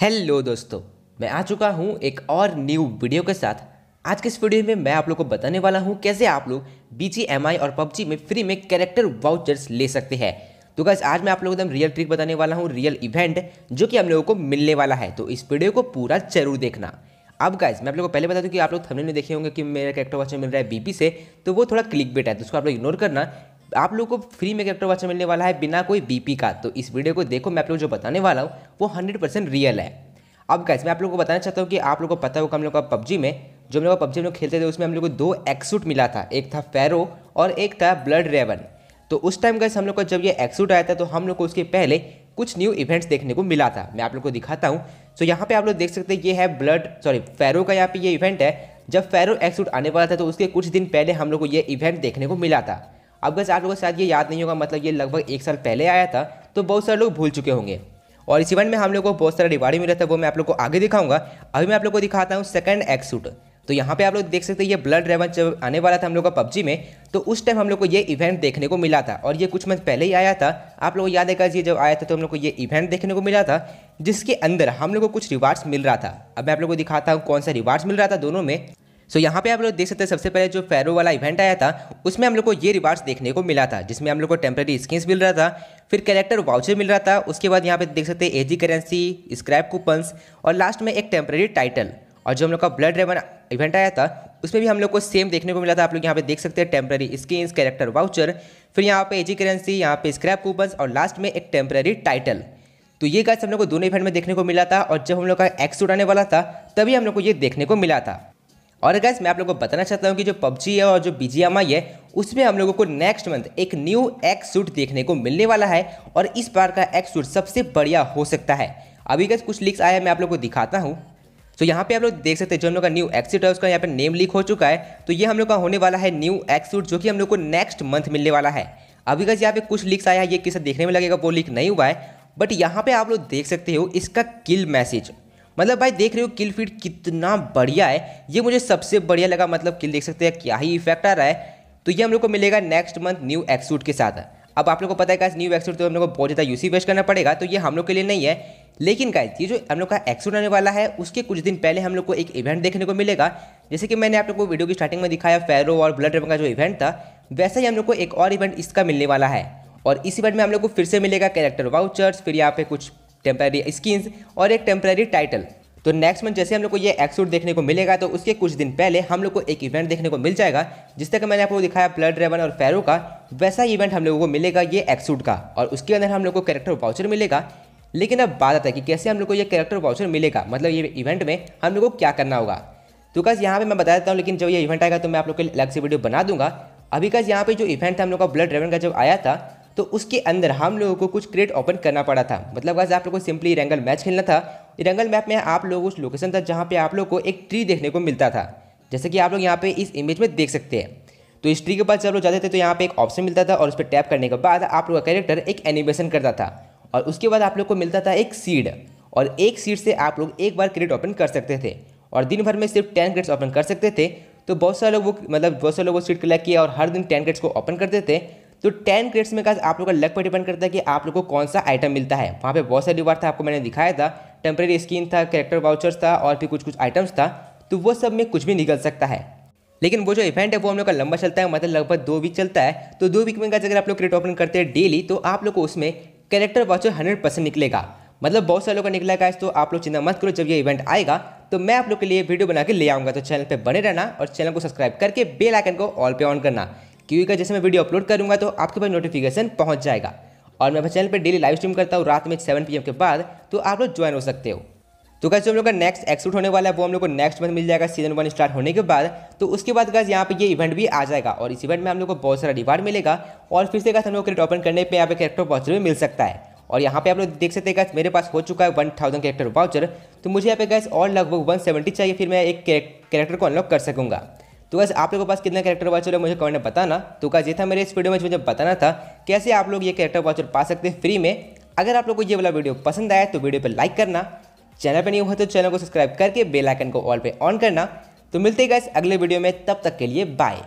hello दोस्तों मैं आ चुका हूँ एक और न्यू वीडियो के साथ आज के इस वीडियो में मैं आप लोग को बताने वाला हूँ कैसे आप लोग बी और पबजी में फ्री में कैरेक्टर वाउचर्स ले सकते हैं तो गैस आज मैं आप लोगों को एकदम रियल ट्रिक बताने वाला हूँ रियल इवेंट जो कि हम लोगों को मिलने वाला है तो इस वीडियो को पूरा जरूर देखना अब गाइज मैं आप लोगों को पहले बता दूं कि आप लोग थंबनेल में देखे होंगे कि मेरा कैरेक्टर वाचर मिल रहा है बीपी से तो वो थोड़ा क्लिक बेट है तो उसको आप लोग इग्नोर करना आप लोगों को फ्री में कैरेक्टर वाचर मिलने वाला है बिना कोई बीपी का तो इस वीडियो को देखो मैं आप लोग जो बताने वाला हूँ वो हंड्रेड परसेंट रियल है अब गैस मैं आप लोगों को बताना चाहता हूँ कि आप लोगों को पता होगा हम लोग का पबजी में जो हम लोग पबजी में खेलते थे उसमें हम लोग को दो एक्सूट मिला था एक था फेरो और एक था ब्लड रेवन तो उस टाइम गैस हम लोग को जब ये एक्सूट आया था तो हम लोग को उसके पहले कुछ न्यू इवेंट्स देखने को मिला था मैं आप लोग को दिखाता हूँ सो यहाँ पे आप लोग देख सकते हैं ये है ब्लड सॉरी फेरो का यहाँ पे ये इवेंट है जब फेरो एक्सूट आने वाला था तो उसके कुछ दिन पहले हम लोग को ये इवेंट देखने को मिला था अब बस आप लोगों को शायद ये याद नहीं होगा मतलब ये लगभग एक साल पहले आया था तो बहुत सारे लोग भूल चुके होंगे और इस इवेंट में हम लोग को बहुत सारा रिवार्ड मिला था वो मैं आप लोग को आगे दिखाऊंगा अभी मैं आप लोग को दिखाता हूँ सेकंड एक्स सूट तो यहाँ पे आप लोग देख सकते हैं ये ब्लड रेवन जब आने वाला था हम लोग का पबजी में तो उस टाइम हम लोग को ये इवेंट देखने को मिला था और ये कुछ मंथ पहले ही आया था आप लोग याद है कि जब आया था तो हम लोग को ये इवेंट देखने को मिला था जिसके अंदर हम लोग को कुछ रिवार्ड्स मिल रहा था अब मैं आप लोग को दिखाता हूँ कौन सा रिवार्ड्स मिल रहा था दोनों में सो so, यहाँ पे आप लोग देख सकते हैं सबसे पहले जो फेरो वाला इवेंट आया था उसमें हम लोग को ये रिवार्ड्स देखने को मिला था जिसमें हम लोग को टेम्प्रेरी स्किन्स मिल रहा था फिर कैरेक्टर वाउचर मिल रहा था उसके बाद यहाँ पे देख सकते हैं एजी करेंसी स्क्रैप कूपन्स और लास्ट में एक टेम्प्रेरी टाइटल और जो हम लोग का ब्लड रेवन इवेंट आया था उसमें भी हम लोग को सेम देखने को मिला था आप लोग यहाँ पे देख सकते हैं टेम्प्रेरी स्किन्स कैरेक्टर वाउचर फिर यहाँ पे एजी करेंसी यहाँ पे स्क्रैप कूपन्स और लास्ट में एक टेम्प्रेरी टाइटल तो ये गाइस हम लोग को दोनों इवेंट में देखने को मिला था और जब हम लोग का एक्स उड़ाने वाला था तभी हम लोग को ये देखने को मिला था और गैस मैं आप लोगों को बताना चाहता हूँ कि जो पबजी है और जो बी है उसमें हम लोगों को नेक्स्ट मंथ एक न्यू एक्स सूट देखने को मिलने वाला है और इस बार का एक्स सूट सबसे बढ़िया हो सकता है अभी गैस कुछ लिक्स आया है मैं आप लोग को दिखाता हूँ तो यहाँ पे आप लोग देख सकते हैं जो हम लोग का न्यू एक्सिट है उसका यहाँ पे नेम लीक हो चुका है तो ये हम लोग का होने वाला है न्यू एक्सूट जो कि हम लोग को नेक्स्ट मंथ मिलने वाला है अभी का यहाँ पे कुछ लीक्स आया है ये किसा देखने में लगेगा वो लीक नहीं हुआ है बट यहाँ पे आप लोग देख सकते हो इसका किल मैसेज मतलब भाई देख रहे हो किल फीड कितना बढ़िया है ये मुझे सबसे बढ़िया लगा मतलब किल देख सकते हैं क्या ही इफेक्ट आ रहा है तो ये हम लोग को मिलेगा नेक्स्ट मंथ न्यू एक्सूट के साथ अब आप लोग को पता है न्यू एक्सूट तो हम लोग को बहुत ज़्यादा यूसी वेस्ट करना पड़ेगा तो ये हम लोग के लिए नहीं है लेकिन क्या ये जो हम लोग का एक्सूट आने वाला है उसके कुछ दिन पहले हम लोग को एक इवेंट देखने को मिलेगा जैसे कि मैंने आप लोग को वीडियो की स्टार्टिंग में दिखाया फेरो और ब्लड रेवन का जो इवेंट था वैसे ही हम लोग को एक और इवेंट इसका मिलने वाला है और इस इवेंट में हम लोग को फिर से मिलेगा कैरेक्टर वाउचर्स फिर यहाँ पे कुछ टेम्प्रेरी स्किन्स और एक टेम्प्रेरी टाइटल तो नेक्स्ट मंथ जैसे हम लोग को ये एक्सूट देखने को मिलेगा तो उसके कुछ दिन पहले हम लोग को एक इवेंट देखने को मिल जाएगा जिस तरह मैंने आपको दिखाया ब्लड रेवन और फैरो का वैसा इवेंट हम लोगों को मिलेगा ये एक्सूट का और उसके अंदर हम लोग को कैरेक्टर वाउचर मिलेगा लेकिन अब बात आता है कि कैसे हम लोग को ये कैरेक्टर वाउचर मिलेगा मतलब ये इवेंट में हम लोग को क्या करना होगा तो कस यहाँ पे मैं बता देता हूँ लेकिन जब ये इवेंट आएगा तो मैं आप लोग को अलग से वीडियो बना दूंगा अभी कस यहाँ पे जो इवेंट था हम लोग का ब्लड रेवन का जब आया था तो उसके अंदर हम लोगों को कुछ क्रेट ओपन करना पड़ा था मतलब वैसे आप लोगों को सिंपली रेंगल मैच खेलना था रेंगल मैप में आप लोगों उस लोकेशन था जहाँ पे आप लोग को एक ट्री देखने को मिलता था जैसे कि आप लोग यहाँ पे इस इमेज में देख सकते हैं तो इस ट्री के पास जब लोग जाते थे तो यहाँ पर एक ऑप्शन मिलता था और उस पर टैप करने के बाद आप लोग का कैरेक्टर एक एनिमेशन करता था और उसके बाद आप लोग को मिलता था एक सीड और एक सीड से आप लोग एक बार क्रेट ओपन कर सकते थे और दिन भर में सिर्फ टेन क्रेट्स ओपन कर सकते थे तो बहुत सारे लोग वो मतलब बहुत सारे लोग वो सीट कलेक्ट किया और हर दिन टेन क्रेट्स को ओपन करते थे तो टेन क्रेडिट्स में कहा आप लोग का लक पर डिपेंड करता है कि आप लोग को कौन सा आइटम मिलता है वहाँ पे बहुत सारे रिवार्ड था आपको मैंने दिखाया था टेम्प्रेरी स्किन था करेक्टर वाउचर्स था और भी कुछ कुछ आइटम्स था तो वो सब में कुछ भी निकल सकता है लेकिन वो जो इवेंट है वो हम लोग का लंबा चलता है मतलब लगभग दो वीक चलता है तो दो वीक में अगर आप लोग क्रेड ओपन करते हैं डेली तो आप लोग को उसमें करेक्टर वाउचर हंड्रेड परसेंट निकलेगा मतलब बहुत सारे लोग का निकला गया तो आप लोग चिंता मत करो जब ये इवेंट आएगा तो मैं आप लोग के लिए वीडियो बना के ले आऊँगा तो चैनल पर बने रहना और चैनल को सब्सक्राइब करके बेल आइकन को ऑल पे ऑन करना क्योंकि जैसे मैं वीडियो अपलोड करूँगा तो आपके पास नोटिफिकेशन पहुँच जाएगा और मैं अपने चैनल पर डेली लाइव स्ट्रीम करता हूँ रात में सेवन पी के बाद तो आप लोग ज्वाइन हो सकते हो तो कैसे जो हम लोग का नेक्स्ट एक्सूट होने वाला है वो हम लोग को नेक्स्ट मंथ मिल जाएगा सीजन वन स्टार्ट होने के बाद तो उसके बाद गाइस यहाँ पे ये इवेंट भी आ जाएगा और इस इवेंट में हम लोग को बहुत सारा रिवार्ड मिलेगा और फिर से गाइस हम लोग क्रेट ओपन करने पे यहाँ पे कैरेक्टर वाउचर भी मिल सकता है और यहाँ पे आप लोग देख सकते हैं मेरे पास हो चुका है वन थाउजेंड वाउचर तो मुझे यहाँ पे गैस और लगभग वन चाहिए फिर मैं एक कैरेक्टर को अनलॉक कर सकूँगा तो वैसे आप लोगों के पास कितना कैरेक्टर वाचर है मुझे कमेंट में बताना तो का ये था मेरे इस वीडियो में मुझे बताना था कैसे आप लोग ये कैरेक्टर वाचर पा सकते हैं फ्री में अगर आप लोग को ये वाला वीडियो पसंद आया तो वीडियो पर लाइक करना चैनल पर नहीं हुआ तो चैनल को सब्सक्राइब करके बेलाइकन को ऑल पे ऑन करना तो मिलते गए अगले वीडियो में तब तक के लिए बाय